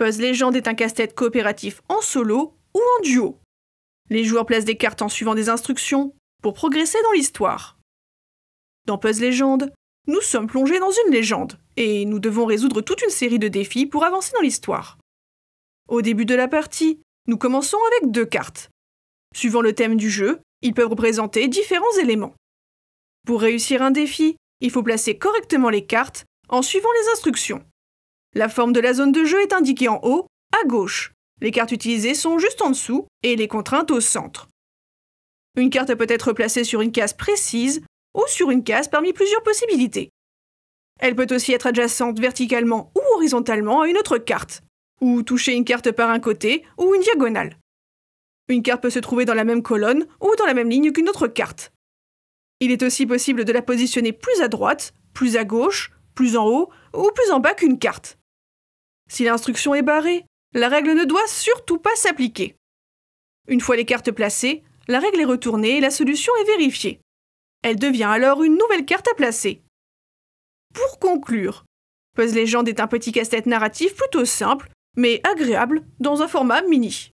Puzzle Légende est un casse-tête coopératif en solo ou en duo. Les joueurs placent des cartes en suivant des instructions pour progresser dans l'histoire. Dans Puzzle Légende, nous sommes plongés dans une légende et nous devons résoudre toute une série de défis pour avancer dans l'histoire. Au début de la partie, nous commençons avec deux cartes. Suivant le thème du jeu, ils peuvent représenter différents éléments. Pour réussir un défi, il faut placer correctement les cartes en suivant les instructions. La forme de la zone de jeu est indiquée en haut, à gauche. Les cartes utilisées sont juste en dessous et les contraintes au centre. Une carte peut être placée sur une case précise ou sur une case parmi plusieurs possibilités. Elle peut aussi être adjacente verticalement ou horizontalement à une autre carte, ou toucher une carte par un côté ou une diagonale. Une carte peut se trouver dans la même colonne ou dans la même ligne qu'une autre carte. Il est aussi possible de la positionner plus à droite, plus à gauche, plus en haut ou plus en bas qu'une carte. Si l'instruction est barrée, la règle ne doit surtout pas s'appliquer. Une fois les cartes placées, la règle est retournée et la solution est vérifiée. Elle devient alors une nouvelle carte à placer. Pour conclure, Puzzle Legend est un petit casse-tête narratif plutôt simple, mais agréable, dans un format mini.